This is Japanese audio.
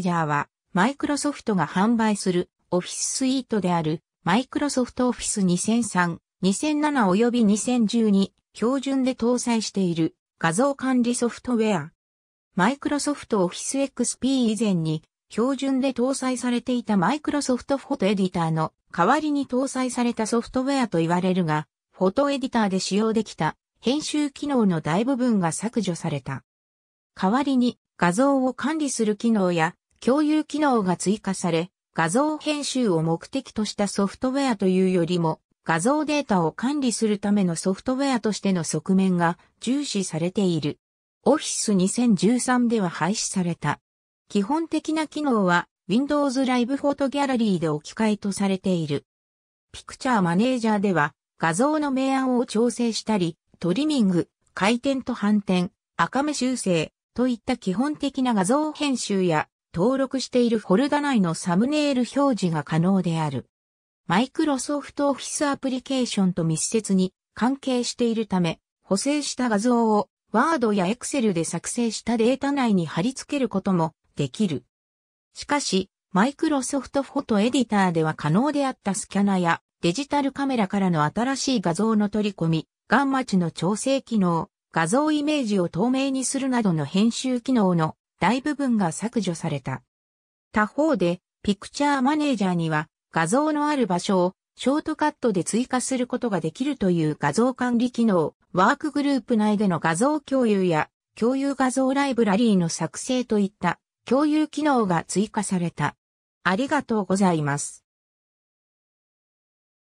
ジャーは、マイクロソフトが販売するオフィススイートである、マイクロソフトオフィス2003、2007及び2010に標準で搭載している画像管理ソフトウェア。マイクロソフトオフィス XP 以前に標準で搭載されていたマイクロソフトフォトエディターの代わりに搭載されたソフトウェアと言われるが、フォトエディターで使用できた編集機能の大部分が削除された。代わりに画像を管理する機能や共有機能が追加され、画像編集を目的としたソフトウェアというよりも、画像データを管理するためのソフトウェアとしての側面が重視されている。Office 2013では廃止された。基本的な機能は Windows Live Photo Gallery で置き換えとされている。ピクチャーマネージャーでは画像の明暗を調整したり、トリミング、回転と反転、赤目修正といった基本的な画像編集や登録しているフォルダ内のサムネイル表示が可能である。マイクロソフトオフィスアプリケーションと密接に関係しているため、補正した画像をワードやエクセルで作成したデータ内に貼り付けることもできる。しかし、マイクロソフトフォトエディターでは可能であったスキャナやデジタルカメラからの新しい画像の取り込み、ガンマ値の調整機能、画像イメージを透明にするなどの編集機能の大部分が削除された。他方で、ピクチャーマネージャーには画像のある場所をショートカットで追加することができるという画像管理機能、ワークグループ内での画像共有や共有画像ライブラリーの作成といった共有機能が追加された。ありがとうございます。